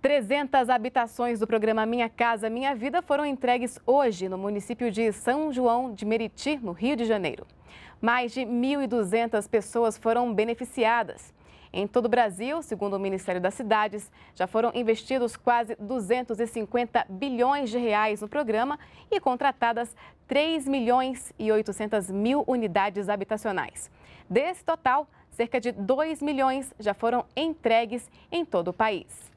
300 habitações do programa Minha Casa Minha Vida foram entregues hoje no município de São João de Meriti, no Rio de Janeiro. Mais de 1.200 pessoas foram beneficiadas. Em todo o Brasil, segundo o Ministério das Cidades, já foram investidos quase 250 bilhões de reais no programa e contratadas 3 milhões e 800 mil unidades habitacionais. Desse total, cerca de 2 milhões já foram entregues em todo o país.